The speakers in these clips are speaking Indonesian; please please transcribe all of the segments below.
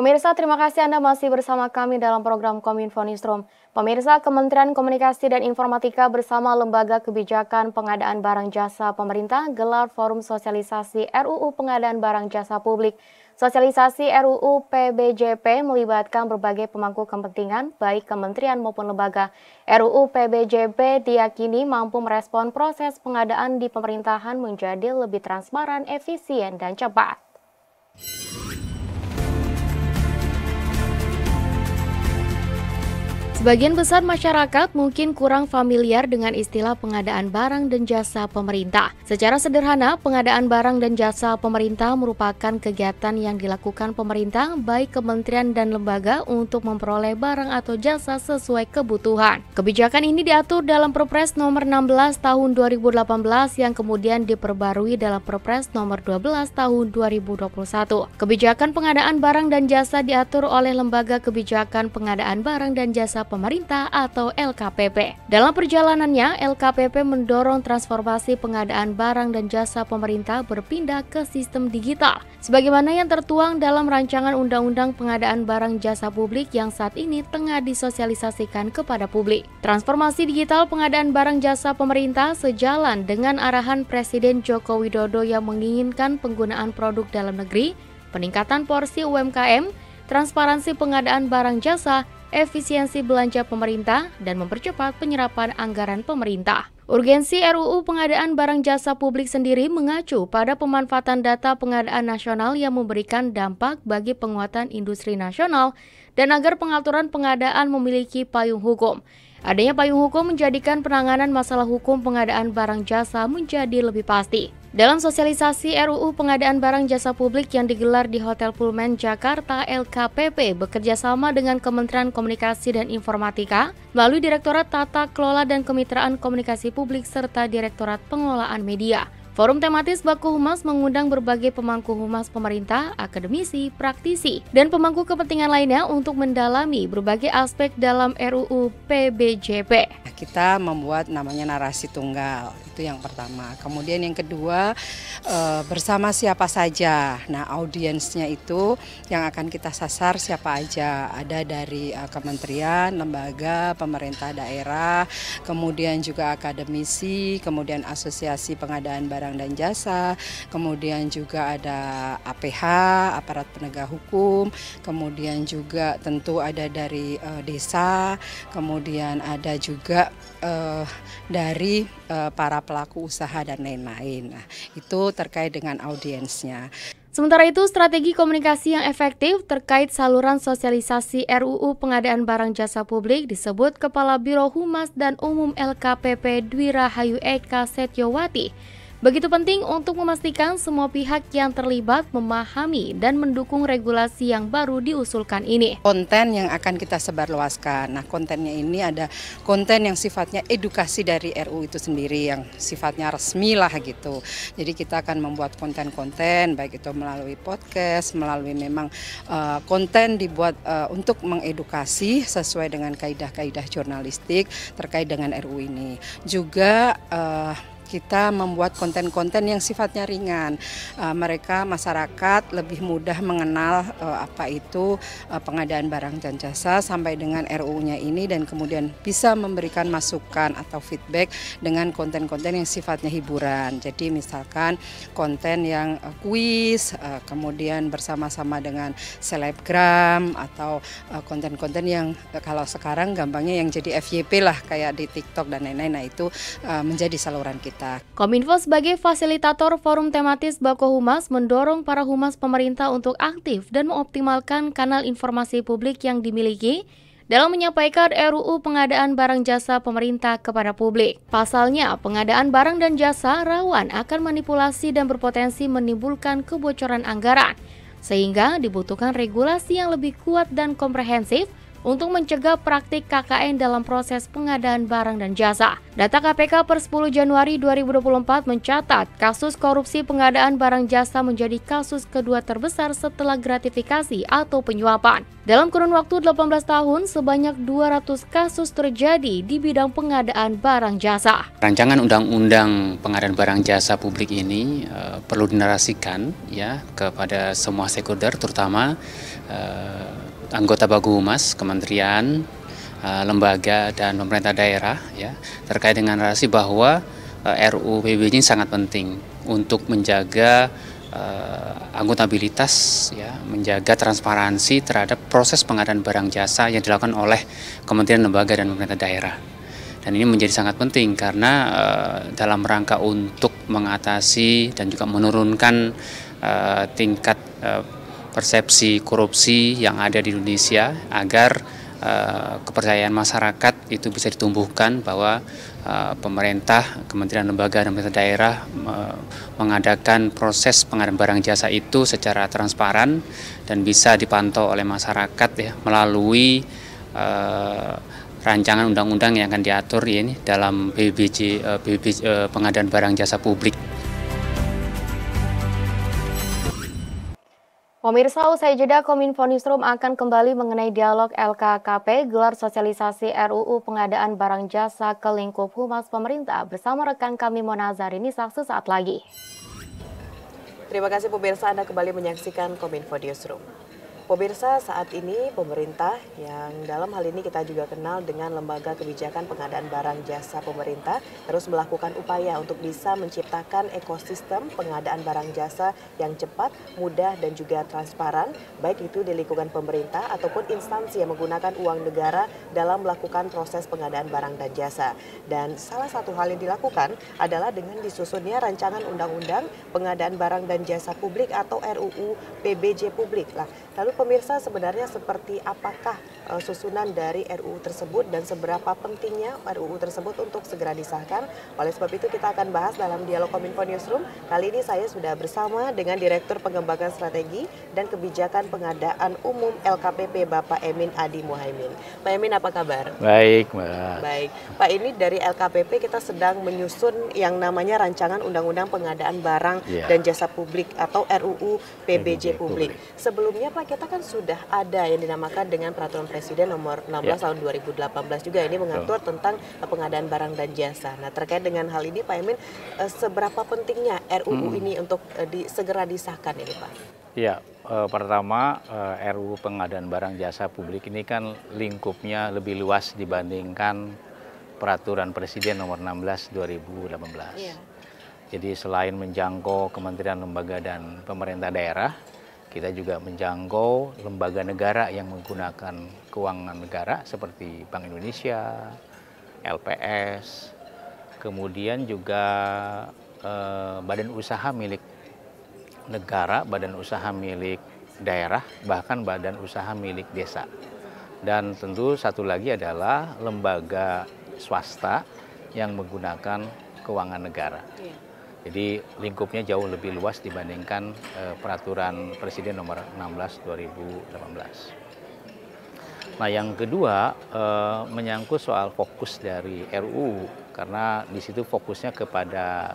Pemirsa, terima kasih Anda masih bersama kami dalam program Kominfo Newsroom. Pemirsa, Kementerian Komunikasi dan Informatika bersama Lembaga Kebijakan Pengadaan Barang Jasa Pemerintah gelar forum sosialisasi RUU Pengadaan Barang Jasa Publik. Sosialisasi RUU PBJP melibatkan berbagai pemangku kepentingan, baik kementerian maupun lembaga. RUU PBJP diyakini mampu merespon proses pengadaan di pemerintahan menjadi lebih transparan, efisien, dan cepat. Sebagian besar masyarakat mungkin kurang familiar dengan istilah pengadaan barang dan jasa pemerintah. Secara sederhana, pengadaan barang dan jasa pemerintah merupakan kegiatan yang dilakukan pemerintah baik kementerian dan lembaga untuk memperoleh barang atau jasa sesuai kebutuhan. Kebijakan ini diatur dalam Perpres nomor 16 tahun 2018 yang kemudian diperbarui dalam Perpres nomor 12 tahun 2021. Kebijakan pengadaan barang dan jasa diatur oleh Lembaga Kebijakan Pengadaan Barang dan Jasa pemerintah atau LKPP. Dalam perjalanannya, LKPP mendorong transformasi pengadaan barang dan jasa pemerintah berpindah ke sistem digital, sebagaimana yang tertuang dalam rancangan Undang-Undang Pengadaan Barang Jasa Publik yang saat ini tengah disosialisasikan kepada publik. Transformasi digital pengadaan barang jasa pemerintah sejalan dengan arahan Presiden Joko Widodo yang menginginkan penggunaan produk dalam negeri, peningkatan porsi UMKM, transparansi pengadaan barang jasa, efisiensi belanja pemerintah, dan mempercepat penyerapan anggaran pemerintah. Urgensi RUU pengadaan barang jasa publik sendiri mengacu pada pemanfaatan data pengadaan nasional yang memberikan dampak bagi penguatan industri nasional dan agar pengaturan pengadaan memiliki payung hukum. Adanya payung hukum menjadikan penanganan masalah hukum pengadaan barang jasa menjadi lebih pasti. Dalam sosialisasi RUU pengadaan barang jasa publik yang digelar di Hotel Pullman Jakarta LKPP bekerjasama dengan Kementerian Komunikasi dan Informatika melalui Direktorat Tata Kelola dan Kemitraan Komunikasi Publik serta Direktorat Pengelolaan Media. Forum tematis Baku Humas mengundang berbagai pemangku humas pemerintah, akademisi, praktisi, dan pemangku kepentingan lainnya untuk mendalami berbagai aspek dalam RUU PBJP. Nah, kita membuat namanya narasi tunggal, itu yang pertama. Kemudian yang kedua, eh, bersama siapa saja. Nah, audiensnya itu yang akan kita sasar siapa aja. Ada dari eh, kementerian, lembaga, pemerintah daerah, kemudian juga akademisi, kemudian asosiasi pengadaan barang barang dan jasa, kemudian juga ada APH, aparat penegak hukum, kemudian juga tentu ada dari uh, desa, kemudian ada juga uh, dari uh, para pelaku usaha dan lain-lain. Nah, itu terkait dengan audiensnya. Sementara itu, strategi komunikasi yang efektif terkait saluran sosialisasi RUU pengadaan barang jasa publik disebut Kepala Biro Humas dan Umum LKPP Dwi Rahayu Eka Setyowati. Begitu penting untuk memastikan semua pihak yang terlibat memahami dan mendukung regulasi yang baru diusulkan ini. Konten yang akan kita sebarluaskan. Nah, kontennya ini ada konten yang sifatnya edukasi dari RU itu sendiri yang sifatnya resmi lah gitu. Jadi kita akan membuat konten-konten baik itu melalui podcast, melalui memang uh, konten dibuat uh, untuk mengedukasi sesuai dengan kaedah-kaedah jurnalistik terkait dengan RU ini. Juga uh, kita membuat konten-konten yang sifatnya ringan. Uh, mereka masyarakat lebih mudah mengenal uh, apa itu uh, pengadaan barang dan jasa sampai dengan RUU-nya ini dan kemudian bisa memberikan masukan atau feedback dengan konten-konten yang sifatnya hiburan. Jadi misalkan konten yang uh, kuis, uh, kemudian bersama-sama dengan selebgram atau konten-konten yang uh, kalau sekarang gampangnya yang jadi FYP lah kayak di TikTok dan lain-lain. Nah itu uh, menjadi saluran kita. Kominfo sebagai fasilitator forum tematis Bako Humas mendorong para humas pemerintah untuk aktif dan mengoptimalkan kanal informasi publik yang dimiliki dalam menyampaikan RUU pengadaan barang jasa pemerintah kepada publik. Pasalnya, pengadaan barang dan jasa rawan akan manipulasi dan berpotensi menimbulkan kebocoran anggaran, sehingga dibutuhkan regulasi yang lebih kuat dan komprehensif untuk mencegah praktik KKN dalam proses pengadaan barang dan jasa. Data KPK per 10 Januari 2024 mencatat kasus korupsi pengadaan barang jasa menjadi kasus kedua terbesar setelah gratifikasi atau penyuapan. Dalam kurun waktu 18 tahun, sebanyak 200 kasus terjadi di bidang pengadaan barang jasa. Rancangan Undang-Undang Pengadaan Barang Jasa Publik ini uh, perlu dinarasikan ya kepada semua sekunder, terutama uh, anggota Bagu Humas, kementerian, eh, lembaga dan pemerintah daerah ya terkait dengan narasi bahwa eh, RUU PBB ini sangat penting untuk menjaga uh, akuntabilitas ya, menjaga transparansi terhadap proses pengadaan barang jasa yang dilakukan oleh kementerian lembaga dan pemerintah daerah. Dan ini menjadi sangat penting karena uh, dalam rangka untuk mengatasi dan juga menurunkan uh, tingkat uh, persepsi korupsi yang ada di Indonesia agar uh, kepercayaan masyarakat itu bisa ditumbuhkan bahwa uh, pemerintah, kementerian lembaga dan pemerintah daerah uh, mengadakan proses pengadaan barang jasa itu secara transparan dan bisa dipantau oleh masyarakat ya melalui uh, rancangan undang-undang yang akan diatur ini dalam BBJ, BBJ pengadaan barang jasa publik. Pemirsa usai jeda Kominfo Newsroom akan kembali mengenai dialog LKKP gelar sosialisasi RUU pengadaan barang jasa ke lingkup humas pemerintah bersama rekan kami Mona Zarini saksi saat lagi. Terima kasih pemirsa Anda kembali menyaksikan Kominfo Newsroom. Pemirsa, saat ini pemerintah yang dalam hal ini kita juga kenal dengan Lembaga Kebijakan Pengadaan Barang Jasa Pemerintah terus melakukan upaya untuk bisa menciptakan ekosistem pengadaan barang jasa yang cepat, mudah, dan juga transparan, baik itu di lingkungan pemerintah ataupun instansi yang menggunakan uang negara dalam melakukan proses pengadaan barang dan jasa. Dan salah satu hal yang dilakukan adalah dengan disusunnya rancangan undang-undang pengadaan barang dan jasa publik atau RUU PBJ Publik. lalu pemirsa sebenarnya seperti apakah e, susunan dari RUU tersebut dan seberapa pentingnya RUU tersebut untuk segera disahkan. Oleh sebab itu kita akan bahas dalam dialog Kominfo Newsroom. Kali ini saya sudah bersama dengan Direktur Pengembangan Strategi dan Kebijakan Pengadaan Umum LKPP Bapak Emin Adi Muhaimin. Pak Emin apa kabar? Baik, Mbak. Baik. Pak ini dari LKPP kita sedang menyusun yang namanya rancangan Undang-Undang Pengadaan Barang yeah. dan Jasa Publik atau RUU PBJ, Publik. Sebelumnya Pak kita kan sudah ada yang dinamakan dengan peraturan presiden nomor 16 ya. tahun 2018 juga ini mengatur oh. tentang eh, pengadaan barang dan jasa. Nah, terkait dengan hal ini Pak Emin eh, seberapa pentingnya RUU hmm. ini untuk eh, di, segera disahkan ini Pak? Ya, e, pertama e, RUU pengadaan barang jasa publik ini kan lingkupnya lebih luas dibandingkan peraturan presiden nomor 16 2018. Ya. Jadi selain menjangkau kementerian lembaga dan pemerintah daerah, kita juga menjangkau lembaga negara yang menggunakan keuangan negara seperti Bank Indonesia, LPS, kemudian juga eh, badan usaha milik negara, badan usaha milik daerah, bahkan badan usaha milik desa. Dan tentu satu lagi adalah lembaga swasta yang menggunakan keuangan negara. Iya. Jadi lingkupnya jauh lebih luas dibandingkan eh, peraturan Presiden nomor 16 2018. Nah, yang kedua eh, menyangkut soal fokus dari RUU karena di situ fokusnya kepada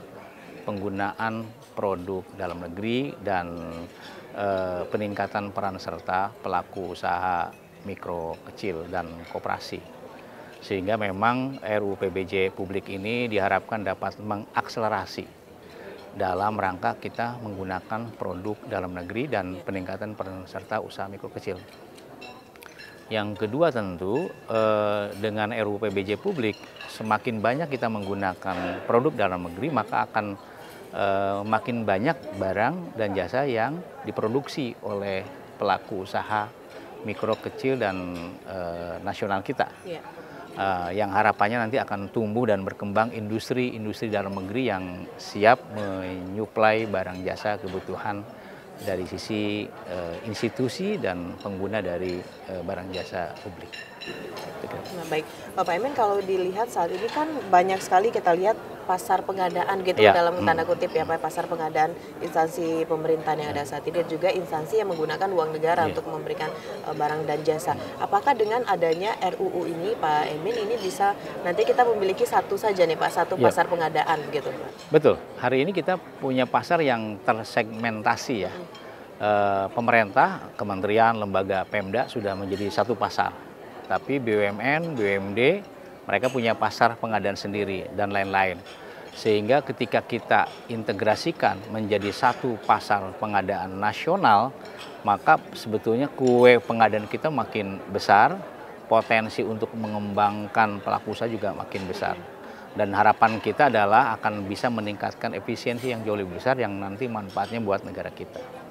penggunaan produk dalam negeri dan eh, peningkatan peran serta pelaku usaha mikro, kecil dan koperasi sehingga memang RUU PBJ publik ini diharapkan dapat mengakselerasi dalam rangka kita menggunakan produk dalam negeri dan peningkatan peran serta usaha mikro kecil. Yang kedua tentu eh, dengan RUU PBJ publik semakin banyak kita menggunakan produk dalam negeri maka akan eh, makin banyak barang dan jasa yang diproduksi oleh pelaku usaha mikro kecil dan eh, nasional kita. Iya. Eh, yang harapannya nanti akan tumbuh dan berkembang industri-industri dalam negeri yang siap menyuplai barang jasa kebutuhan dari sisi uh, institusi dan pengguna dari uh, barang jasa publik. Nah, baik, Pak Emen kalau dilihat saat ini kan banyak sekali kita lihat pasar pengadaan gitu ya. dalam hmm. tanda kutip ya Pak, pasar pengadaan instansi pemerintah yang ada saat ini dan juga instansi yang menggunakan uang negara ya. untuk memberikan uh, barang dan jasa. Apakah dengan adanya RUU ini Pak Emin ini bisa nanti kita memiliki satu saja nih Pak, satu ya. pasar pengadaan gitu Pak? Betul. Hari ini kita punya pasar yang tersegmentasi ya. Hmm. E, pemerintah, kementerian, lembaga, Pemda sudah menjadi satu pasar. Tapi BUMN, BUMD mereka punya pasar pengadaan sendiri dan lain-lain. Sehingga ketika kita integrasikan menjadi satu pasar pengadaan nasional, maka sebetulnya kue pengadaan kita makin besar, potensi untuk mengembangkan pelaku usaha juga makin besar. Dan harapan kita adalah akan bisa meningkatkan efisiensi yang jauh lebih besar yang nanti manfaatnya buat negara kita.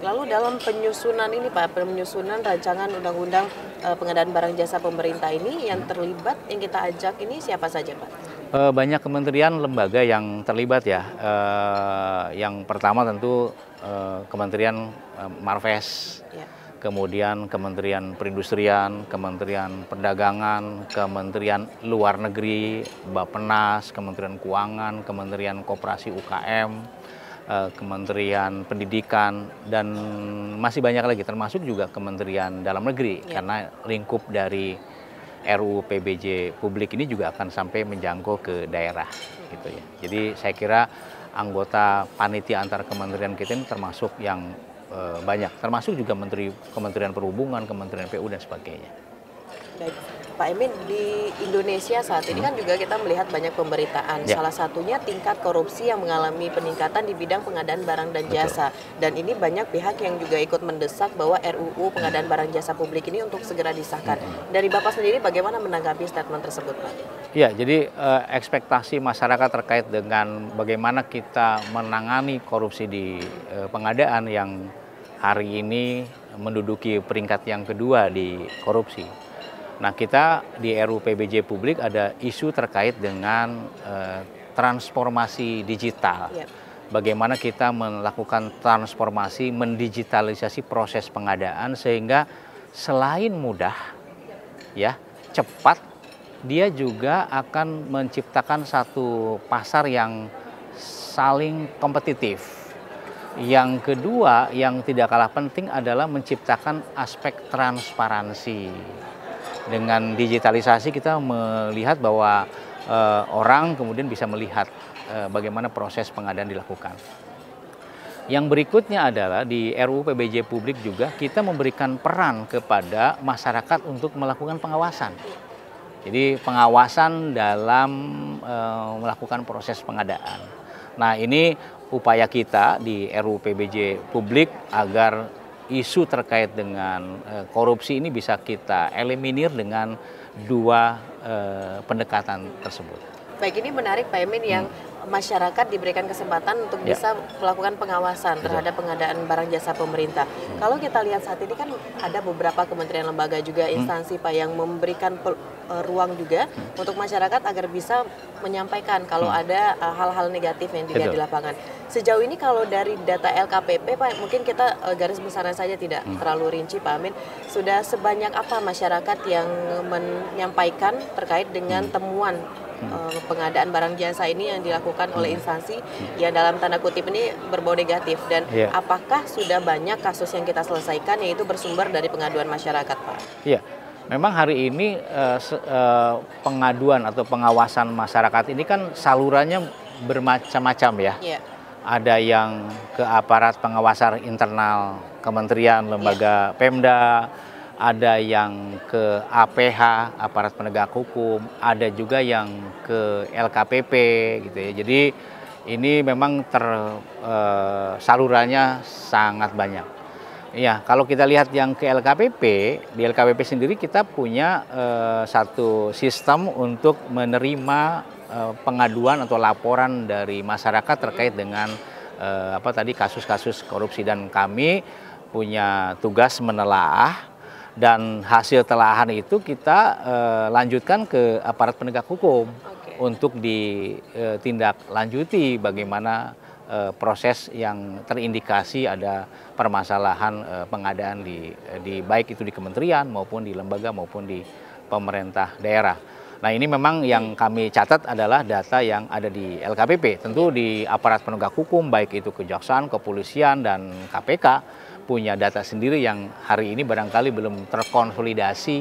lalu dalam penyusunan ini Pak, penyusunan rancangan undang-undang uh, pengadaan barang jasa pemerintah ini yang terlibat yang kita ajak ini siapa saja Pak? Eh, banyak kementerian lembaga yang terlibat ya. Eh, yang pertama tentu Kementerian Marves, ya. kemudian Kementerian Perindustrian, Kementerian Perdagangan, Kementerian Luar Negeri, Bapenas, Kementerian Keuangan, Kementerian Koperasi UKM, Eh, kementerian Pendidikan dan masih banyak lagi termasuk juga Kementerian Dalam Negeri ya. karena lingkup dari RUU PBJ publik ini juga akan sampai menjangkau ke daerah gitu ya. Jadi saya kira anggota panitia antar kementerian kita ini termasuk yang e, banyak, termasuk juga menteri Kementerian Perhubungan, Kementerian PU dan sebagainya. Baik. Pak Emin di Indonesia saat ini kan juga kita melihat banyak pemberitaan. Ya. Salah satunya tingkat korupsi yang mengalami peningkatan di bidang pengadaan barang dan jasa. Betul. Dan ini banyak pihak yang juga ikut mendesak bahwa RUU pengadaan barang jasa publik ini untuk segera disahkan. Dari Bapak sendiri bagaimana menanggapi statement tersebut, Pak? Ya, jadi eh, ekspektasi masyarakat terkait dengan bagaimana kita menangani korupsi di eh, pengadaan yang hari ini menduduki peringkat yang kedua di korupsi Nah kita di RUPBJ PBJ Publik ada isu terkait dengan eh, transformasi digital. Ya. bagaimana kita melakukan transformasi, mendigitalisasi proses pengadaan sehingga selain mudah, ya cepat, dia juga akan menciptakan satu pasar yang saling kompetitif. Yang kedua, yang tidak kalah penting adalah menciptakan aspek transparansi dengan digitalisasi kita melihat bahwa uh, orang kemudian bisa melihat uh, bagaimana proses pengadaan dilakukan. Yang berikutnya adalah di RUU PBJ Publik juga kita memberikan peran kepada masyarakat untuk melakukan pengawasan. Jadi pengawasan dalam e, melakukan proses pengadaan. Nah ini upaya kita di RUU PBJ Publik agar isu terkait dengan uh, korupsi ini bisa kita eliminir dengan dua uh, pendekatan tersebut. Baik, ini menarik Pak Emin yang masyarakat diberikan kesempatan untuk bisa ya. bisa melakukan pengawasan terhadap pengadaan barang jasa pemerintah. Hmm. Kalau kita lihat saat ini kan ada beberapa kementerian lembaga juga hmm. instansi hmm. Pak yang memberikan e, ruang juga hmm. untuk masyarakat agar bisa menyampaikan kalau hmm. ada e, hal-hal uh, negatif yang dilihat di lapangan. Sejauh ini kalau dari data LKPP Pak mungkin kita uh, garis besarnya saja tidak hmm. terlalu rinci Pak Amin, sudah sebanyak apa masyarakat yang menyampaikan terkait dengan hmm. temuan uh, pengadaan barang jasa ini yang dilakukan oleh hmm. instansi yang dalam tanda kutip ini berbau negatif dan yeah. apakah sudah banyak kasus yang kita selesaikan yaitu bersumber dari pengaduan masyarakat Pak? Iya. Memang hari ini uh, uh, pengaduan atau pengawasan masyarakat ini kan salurannya bermacam-macam ya. Yeah. Ada yang ke aparat pengawasan internal kementerian, iya. lembaga yeah. Pemda, ada yang ke APH, aparat penegak hukum, ada juga yang ke LKPP gitu ya. Jadi ini memang ter e, salurannya sangat banyak. Ya, kalau kita lihat yang ke LKPP, di LKPP sendiri kita punya e, satu sistem untuk menerima e, pengaduan atau laporan dari masyarakat terkait dengan e, apa tadi kasus-kasus korupsi dan kami punya tugas menelaah dan hasil telahan itu kita eh, lanjutkan ke aparat penegak hukum okay. untuk ditindaklanjuti eh, bagaimana eh, proses yang terindikasi ada permasalahan pengadaan di di baik itu di kementerian maupun di lembaga maupun di pemerintah daerah. Nah ini memang yang kami catat adalah data yang ada di LKPP. Tentu di aparat penegak hukum, baik itu kejaksaan, kepolisian, dan KPK, punya data sendiri yang hari ini barangkali belum terkonsolidasi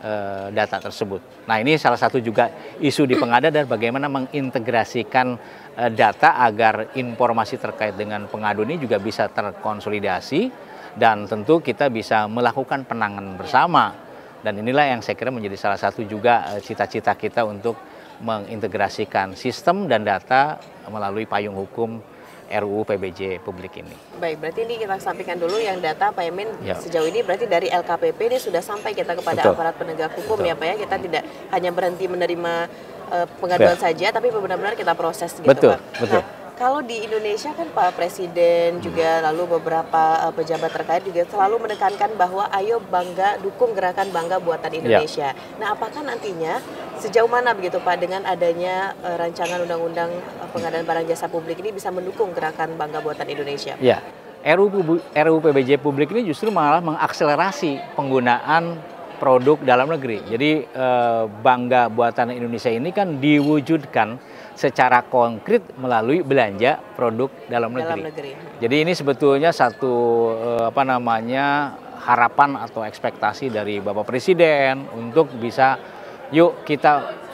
eh, data tersebut. Nah ini salah satu juga isu di pengada dan bagaimana mengintegrasikan eh, data agar informasi terkait dengan pengadu ini juga bisa terkonsolidasi dan tentu kita bisa melakukan penanganan bersama. Dan inilah yang saya kira menjadi salah satu juga eh, cita-cita kita untuk mengintegrasikan sistem dan data melalui payung hukum RUU PBJ publik ini. Baik, berarti ini kita sampaikan dulu yang data Pak Emin ya. sejauh ini berarti dari LKPP ini sudah sampai kita kepada Betul. aparat penegak hukum Betul. ya Pak ya. Kita tidak hanya berhenti menerima uh, pengaduan ya. saja tapi benar-benar kita proses gitu Betul. Pak. Betul. Nah, kalau di Indonesia kan Pak Presiden juga hmm. lalu beberapa uh, pejabat terkait juga selalu menekankan bahwa ayo bangga dukung gerakan bangga buatan ya. Indonesia. Ya. Nah, apakah nantinya sejauh mana begitu Pak dengan adanya uh, rancangan undang-undang eh, pengadaan barang jasa publik ini bisa mendukung gerakan bangga buatan Indonesia? Ya. RUU, PBJ publik ini justru malah mengakselerasi penggunaan produk dalam negeri. Jadi bangga buatan Indonesia ini kan diwujudkan secara konkret melalui belanja produk dalam negeri. Dalam negeri. Jadi ini sebetulnya satu eh, apa namanya harapan atau ekspektasi dari Bapak Presiden untuk bisa yuk kita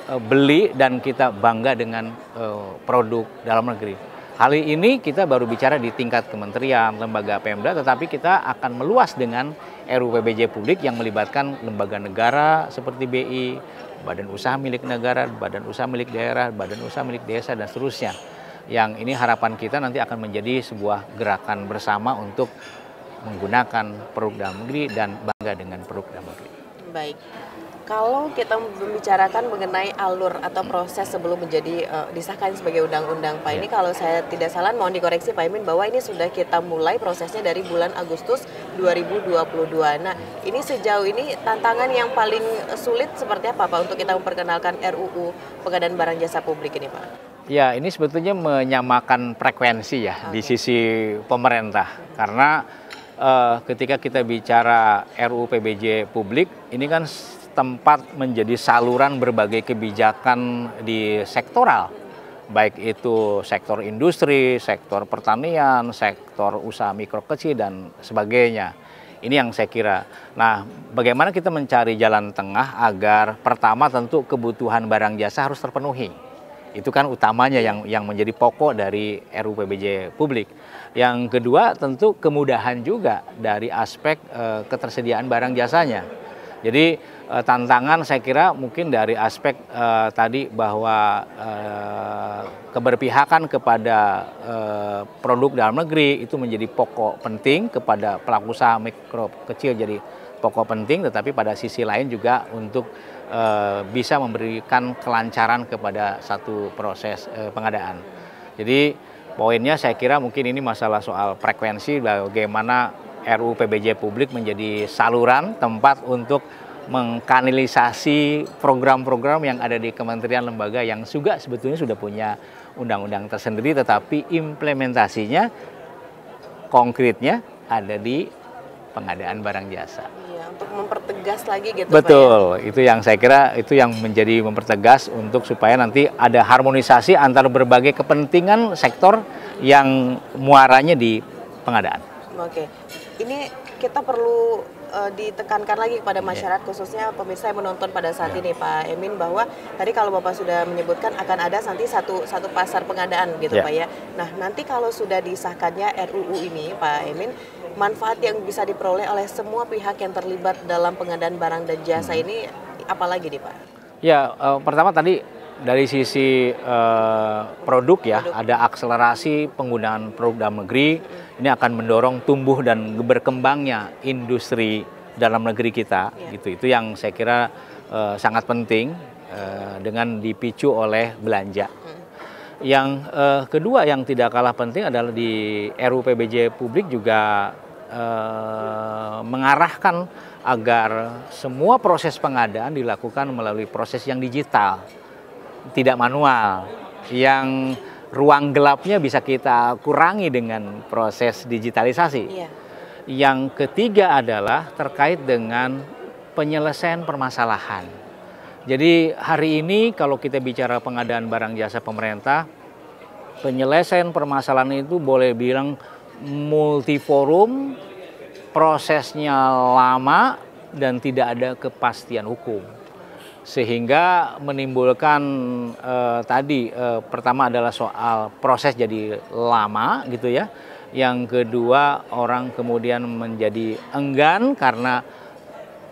eh, beli dan kita bangga dengan eh, produk dalam negeri. Hal ini kita baru bicara di tingkat kementerian, lembaga Pemda, tetapi kita akan meluas dengan RUPBJ publik yang melibatkan lembaga negara seperti BI, badan usaha milik negara, badan usaha milik daerah, badan usaha milik desa, dan seterusnya. Yang ini harapan kita nanti akan menjadi sebuah gerakan bersama untuk menggunakan produk dalam negeri dan bangga dengan produk dalam negeri. Baik kalau kita membicarakan mengenai alur atau proses sebelum menjadi uh, disahkan sebagai undang-undang Pak ini ya. kalau saya tidak salah mohon dikoreksi Pak Imin bahwa ini sudah kita mulai prosesnya dari bulan Agustus 2022. Nah, ini sejauh ini tantangan yang paling sulit seperti apa Pak untuk kita memperkenalkan RUU pengadaan barang jasa publik ini Pak? Ya, ini sebetulnya menyamakan frekuensi ya okay. di sisi pemerintah karena eh, ketika kita bicara RUU PBJ publik ini kan tempat menjadi saluran berbagai kebijakan di sektoral, baik itu sektor industri, sektor pertanian, sektor usaha mikro kecil dan sebagainya. Ini yang saya kira. Nah, bagaimana kita mencari jalan tengah agar pertama tentu kebutuhan barang jasa harus terpenuhi. Itu kan utamanya yang yang menjadi pokok dari RUPBJ publik. Yang kedua tentu kemudahan juga dari aspek e, ketersediaan barang jasanya jadi uh, tantangan saya kira mungkin dari aspek uh, tadi bahwa uh, keberpihakan kepada uh, produk dalam negeri itu menjadi pokok penting kepada pelaku usaha mikro kecil jadi pokok penting tetapi pada sisi lain juga untuk uh, bisa memberikan kelancaran kepada satu proses uh, pengadaan. Jadi poinnya saya kira mungkin ini masalah soal frekuensi bagaimana RUU PBJ Publik menjadi saluran tempat untuk mengkanalisasi program-program yang ada di kementerian lembaga yang juga sebetulnya sudah punya undang-undang tersendiri tetapi implementasinya konkretnya ada di pengadaan barang jasa. Iya, untuk mempertegas lagi gitu. Betul, Pak, ya? itu yang saya kira itu yang menjadi mempertegas untuk supaya nanti ada harmonisasi antar berbagai kepentingan sektor yang muaranya di pengadaan. Oke, ini kita perlu uh, ditekankan lagi kepada iya. masyarakat khususnya pemirsa yang menonton pada saat yeah. ini Pak Emin bahwa tadi kalau Bapak sudah menyebutkan akan ada nanti satu satu pasar pengadaan gitu yeah. Pak ya. Nah, nanti kalau sudah disahkannya RUU ini Pak Emin manfaat yang bisa diperoleh oleh semua pihak yang terlibat dalam pengadaan barang dan jasa hmm. ini lagi, nih Pak? Ya, uh, pertama tadi dari sisi uh, produk ya, produk. ada akselerasi penggunaan produk dalam negeri. Hmm ini akan mendorong tumbuh dan berkembangnya industri dalam negeri kita ya. gitu itu yang saya kira uh, sangat penting uh, dengan dipicu oleh belanja hmm. yang uh, kedua yang tidak kalah penting adalah di RUU PBJ publik juga uh, mengarahkan agar semua proses pengadaan dilakukan melalui proses yang digital tidak manual yang ruang gelapnya bisa kita kurangi dengan proses digitalisasi. Iya. Yang ketiga adalah terkait dengan penyelesaian permasalahan. Jadi hari ini kalau kita bicara pengadaan barang jasa pemerintah, penyelesaian permasalahan itu boleh bilang multi forum, prosesnya lama dan tidak ada kepastian hukum sehingga menimbulkan eh, tadi eh, pertama adalah soal proses jadi lama gitu ya yang kedua orang kemudian menjadi enggan karena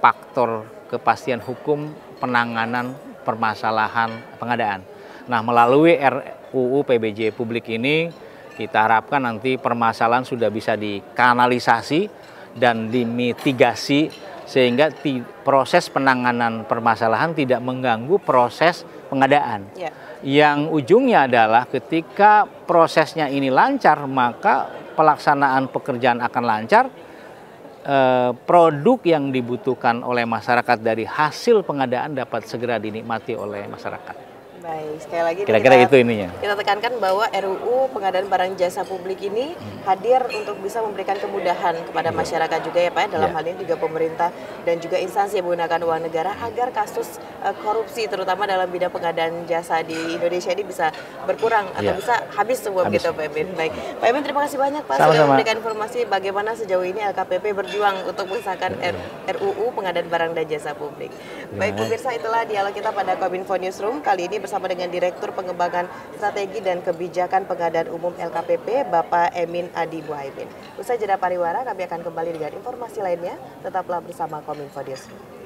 faktor kepastian hukum penanganan permasalahan pengadaan nah melalui RUU PBJ publik ini kita harapkan nanti permasalahan sudah bisa dikanalisasi dan dimitigasi sehingga proses penanganan permasalahan tidak mengganggu proses pengadaan. Ya. Yang ujungnya adalah ketika prosesnya ini lancar, maka pelaksanaan pekerjaan akan lancar. E, produk yang dibutuhkan oleh masyarakat dari hasil pengadaan dapat segera dinikmati oleh masyarakat. Baik, sekali lagi kira-kira kita, itu ininya. Kita tekankan bahwa RUU pengadaan barang jasa publik ini hadir untuk bisa memberikan kemudahan kepada masyarakat juga ya Pak ya. dalam ya. hal ini juga pemerintah dan juga instansi yang menggunakan uang negara agar kasus uh, korupsi terutama dalam bidang pengadaan jasa di Indonesia ini bisa berkurang atau ya. bisa habis semua habis. gitu Pak Emin. Baik, Pak Emin terima kasih banyak Pak Sama-sama. sudah memberikan informasi bagaimana sejauh ini LKPP berjuang untuk mengesahkan RUU pengadaan barang dan jasa publik. Ya. Baik pemirsa itulah dialog kita pada Kominfo Newsroom kali ini bersama dengan Direktur Pengembangan Strategi dan Kebijakan Pengadaan Umum LKPP Bapak Emin Adi Muhaimin. Usai jeda pariwara kami akan kembali dengan informasi lainnya. Tetaplah bersama Kominfo Newsroom.